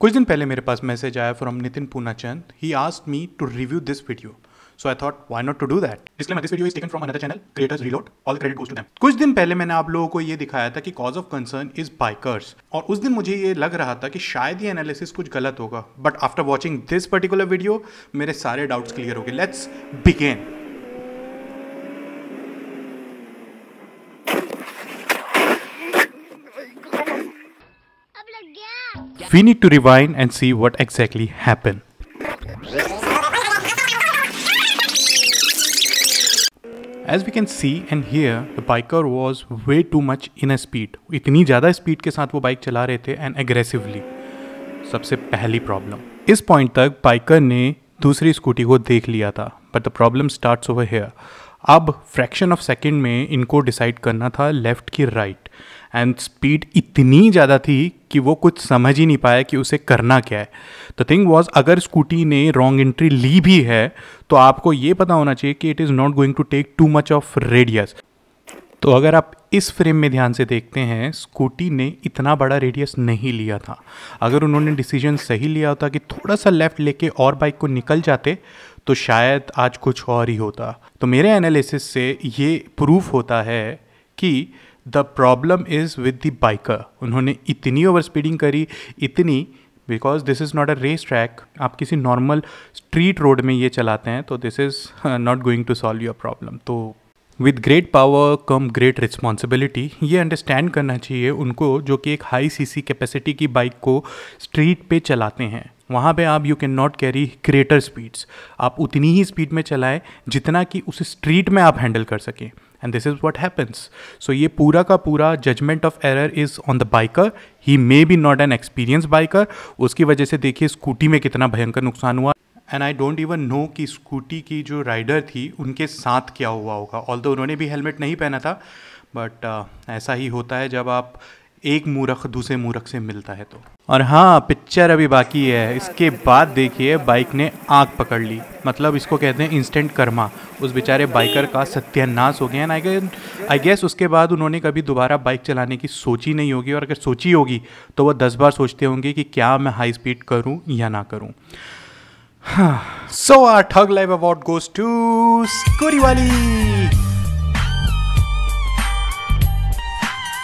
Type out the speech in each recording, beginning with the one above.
कुछ दिन पहले मेरे पास मैसेज आया from Nitin Poona Chand he asked me to review this video so I thought why not to do that इसलिए this video is taken from another channel creators all credit goes to them कुछ दिन पहले मैंने आप लोगों को ये दिखाया था कि cause of concern is bikers और उस दिन मुझे ये लग रहा था कि शायद ये एनालिसिस कुछ गलत होगा but after watching this particular video मेरे सारे डाउट्स क्लियर हो गए let's begin We need to rewind and see what exactly happened. As we can see and hear, the biker was way too much in a speed. इतनी ज़्यादा speed के साथ वो bike चला रहे थे एंड एग्रेसिवली सबसे पहली प्रॉब्लम इस पॉइंट तक बाइकर ने दूसरी स्कूटी को देख लिया था but the problem starts over here अब फ्रैक्शन ऑफ सेकेंड में इनको डिसाइड करना था लेफ्ट की राइट एंड स्पीड इतनी ज़्यादा थी कि वो कुछ समझ ही नहीं पाया कि उसे करना क्या है द थिंग वॉज अगर स्कूटी ने रॉन्ग एंट्री ली भी है तो आपको ये पता होना चाहिए कि it is not going to take too much of radius तो अगर आप इस फ्रेम में ध्यान से देखते हैं स्कूटी ने इतना बड़ा रेडियस नहीं लिया था अगर उन्होंने डिसीजन सही लिया होता कि थोड़ा सा लेफ़्ट लेके और बाइक को निकल जाते तो शायद आज कुछ और ही होता तो मेरे एनालिसिस से ये प्रूफ होता है कि the problem is with the biker उन्होंने इतनी ओवर स्पीडिंग करी इतनी because this is not a race track आप किसी नॉर्मल स्ट्रीट रोड में ये चलाते हैं तो this is not going to solve your problem तो with great power come great responsibility ये अंडरस्टैंड करना चाहिए उनको जो कि एक हाई सी सी कैपेसिटी की बाइक को स्ट्रीट पे चलाते हैं वहाँ पे आप you can not carry greater speeds आप उतनी ही स्पीड में चलाएं जितना कि उस स्ट्रीट में आप हैंडल कर सकें and this is what happens so ये पूरा का पूरा judgement of error is on the biker he may be not an experience biker उसकी वजह से देखिए स्कूटी में कितना भयंकर नुकसान हुआ and I don't even know कि स्कूटी की जो राइडर थी उनके साथ क्या हुआ होगा ऑल दो उन्होंने भी हेलमेट नहीं पहना था बट uh, ऐसा ही होता है जब आप एक मूर्ख दूसरे मूर्ख से मिलता है तो और हाँ पिक्चर अभी बाकी है इसके बाद देखिए बाइक ने आग पकड़ ली मतलब इसको कहते हैं इंस्टेंट कर्मा उस बेचारे बाइकर का सत्यानाश हो गया एंड आई गेस उसके बाद उन्होंने कभी दोबारा बाइक चलाने की सोची नहीं होगी और अगर सोची होगी तो वह दस बार सोचते होंगे कि क्या मैं हाई स्पीड करूँ या ना करूँ so our thug life award goes to scooty वाली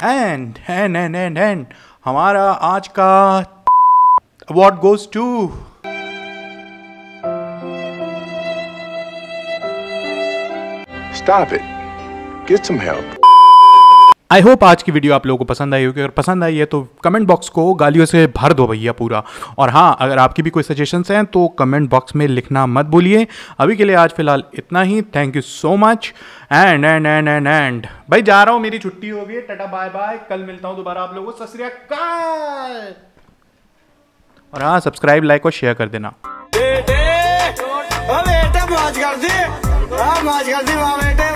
And and and and and हमारा आज का award goes to Stop it. Get some help. I hope आज की वीडियो आप लोगों को पसंद आई होगी अगर पसंद आई है तो कमेंट बॉक्स को गालियों से भर दो भैया पूरा और हाँ अगर आपकी भी कोई सजेशंस हैं तो कमेंट बॉक्स में लिखना मत भूलिए अभी के लिए आज फिलहाल इतना ही thank you so much and and and and and भाई जा रहा हूँ मेरी छुट्टी हो गई टाटा बाय बाय कल मिलता हूँ दोबारा आप लोगों को सत और हाँ सब्सक्राइब लाइक और शेयर कर देना दे दे,